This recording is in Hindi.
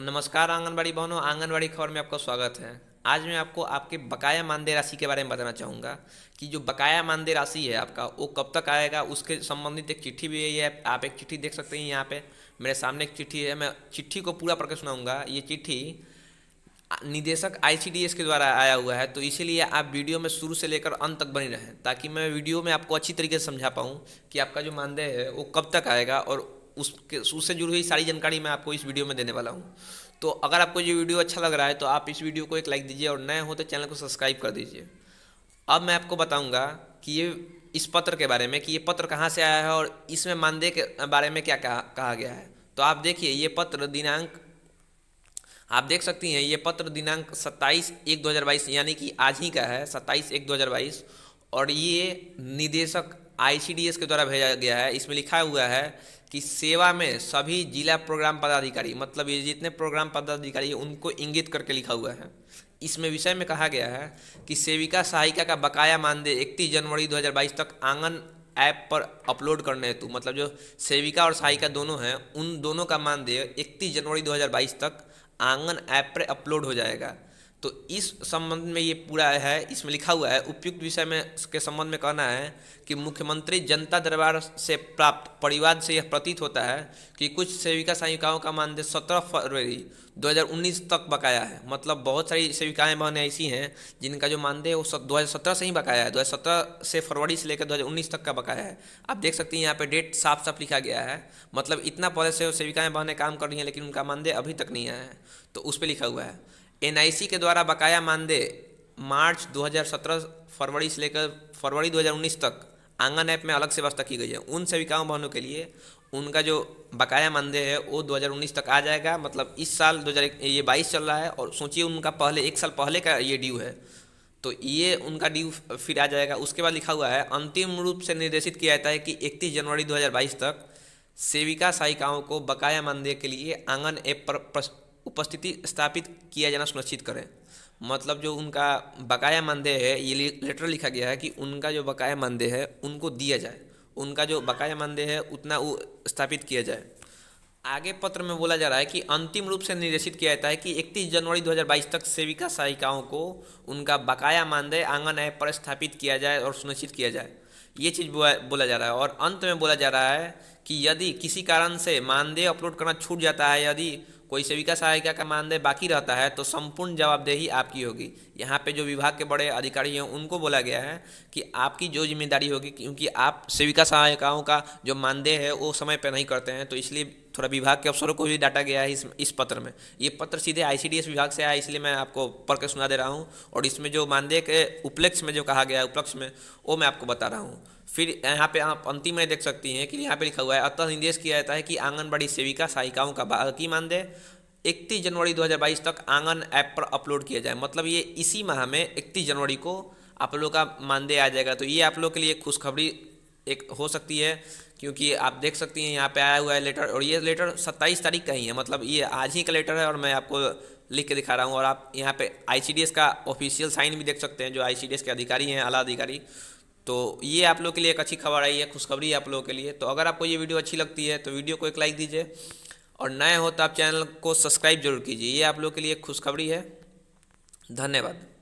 नमस्कार आंगनबाड़ी बहनों आंगनबाड़ी खबर में आपका स्वागत है आज मैं आपको आपके बकाया मानदेय राशि के बारे में बताना चाहूँगा कि जो बकाया मानदेय राशि है आपका वो कब तक आएगा उसके संबंधित एक चिट्ठी भी है आप एक चिट्ठी देख सकते हैं यहाँ पे मेरे सामने एक चिट्ठी है मैं चिट्ठी को पूरा पढ़ सुनाऊँगा ये चिट्ठी निदेशक आई के द्वारा आया हुआ है तो इसीलिए आप वीडियो में शुरू से लेकर अंत तक बनी रहें ताकि मैं वीडियो में आपको अच्छी तरीके से समझा पाऊँ कि आपका जो मानदेय है वो कब तक आएगा और उसके उससे जुड़ी हुई सारी जानकारी मैं आपको इस वीडियो में देने वाला हूँ तो अगर आपको ये वीडियो अच्छा लग रहा है तो आप इस वीडियो को एक लाइक दीजिए और नए हो तो चैनल को सब्सक्राइब कर दीजिए अब मैं आपको बताऊँगा कि ये इस पत्र के बारे में कि ये पत्र कहाँ से आया है और इसमें मानदेय के बारे में क्या कहा, गया है तो आप देखिए ये पत्र दिनांक आप देख सकती हैं ये पत्र दिनांक 27 एक 2022 यानी कि आज ही का है 27 एक 2022 और ये निदेशक आईसीडीएस के द्वारा भेजा गया है इसमें लिखा हुआ है कि सेवा में सभी जिला प्रोग्राम पदाधिकारी मतलब ये जितने प्रोग्राम पदाधिकारी उनको इंगित करके लिखा हुआ है इसमें विषय में कहा गया है कि सेविका सहायिका का बकाया मानदेय इकतीस जनवरी 2022 तक आंगन ऐप पर अपलोड करने हेतु मतलब जो सेविका और सहायिका दोनों हैं उन दोनों का मानदेय इकतीस जनवरी 2022 तक आंगन ऐप पर अपलोड हो जाएगा तो इस संबंध में ये पूरा है इसमें लिखा हुआ है उपयुक्त विषय में के संबंध में कहना है कि मुख्यमंत्री जनता दरबार से प्राप्त परिवाद से यह प्रतीत होता है कि कुछ सेविका सहायिकाओं का मानदेय सत्रह फरवरी 2019 तक बकाया है मतलब बहुत सारी सेविकाएं बहनें ऐसी हैं जिनका जो मानदेय वो दो हज़ार सत्रह से ही बकाया है दो हज़ार सत्रह से फरवरी से लेकर दो हज़ार उन्नीस तक का बकाया है आप देख सकते हैं यहाँ पे डेट साफ साफ लिखा गया है मतलब इतना पहले से वो सेविकाएं बहने काम कर रही हैं लेकिन उनका मानदेय अभी तक नहीं आया है तो उस पर लिखा हुआ है एनआईसी के द्वारा बकाया मानदेय मार्च 2017 फरवरी से लेकर फरवरी 2019 तक आंगन ऐप में अलग से व्यवस्था की गई है उन सेविकाओं बहनों के लिए उनका जो बकाया मानदेय है वो 2019 तक आ जाएगा मतलब इस साल दो ये बाईस चल रहा है और सोचिए उनका पहले एक साल पहले का ये ड्यू है तो ये उनका ड्यू फिर आ जाएगा उसके बाद लिखा हुआ है अंतिम रूप से निर्देशित किया जाता है कि 31 जनवरी 2022 तक सेविका सहायिकाओं को बकाया मानदेय के लिए आंगन ऐप पर उपस्थिति स्थापित किया जाना सुनिश्चित करें मतलब जो उनका बकाया मानदेय है ये लेटर लिखा गया है कि उनका जो बकाया मानदेय है उनको दिया जाए उनका जो बकाया मानदेय है उतना वो स्थापित किया जाए आगे पत्र में बोला जा रहा है कि अंतिम रूप से निर्देशित किया जाता है कि 31 जनवरी 2022 तक सेविका सहायिकाओं को उनका बकाया मानदेय आंगन ऐप पर स्थापित किया जाए और सुनिश्चित किया जाए ये चीज़ बोला जा रहा है और अंत में बोला जा रहा है कि यदि किसी कारण से मानदेय अपलोड करना छूट जाता है यदि कोई सेविका सहायिका का मानदेय बाकी रहता है तो संपूर्ण जवाबदेही आपकी होगी यहाँ पे जो विभाग के बड़े अधिकारी हैं उनको बोला गया है कि आपकी जो जिम्मेदारी होगी क्योंकि आप सेविका सहायिकाओं का जो मानदेय है वो समय पर नहीं करते हैं तो इसलिए थोड़ा विभाग के अफसरों को भी डाटा गया है इस इस पत्र में ये पत्र सीधे आईसीडीएस विभाग से आया इसलिए मैं आपको पढ़ सुना दे रहा हूँ और इसमें जो मानदेय के उपलक्ष्य में जो कहा गया है उपलक्ष्य में वो मैं आपको बता रहा हूँ फिर यहाँ पे आप अंतिम में देख सकती हैं कि यहाँ पे लिखा हुआ है अतः निर्देश किया जाता है कि आंगनबाड़ी सेविका सहायिकाओं का बाकी मानदेय इकतीस जनवरी 2022 तक आंगन ऐप पर अपलोड किया जाए मतलब ये इसी माह में इकतीस जनवरी को आप लोगों का मानदेय आ जाएगा तो ये आप लोग के लिए खुशखबरी एक हो सकती है क्योंकि आप देख सकती हैं यहाँ पे आया हुआ है लेटर और ये लेटर 27 तारीख का ही है मतलब ये आज ही का लेटर है और मैं आपको लिख के दिखा रहा हूँ और आप यहाँ पे आईसीडीएस का ऑफिशियल साइन भी देख सकते हैं जो आईसीडीएस के अधिकारी हैं आला अधिकारी तो ये आप लोग के लिए एक अच्छी खबर आई है खुशखबरी आप लोगों के लिए तो अगर आपको ये वीडियो अच्छी लगती है तो वीडियो को एक लाइक दीजिए और नए हो तो आप चैनल को सब्सक्राइब जरूर कीजिए ये आप लोग के लिए खुशखबरी है धन्यवाद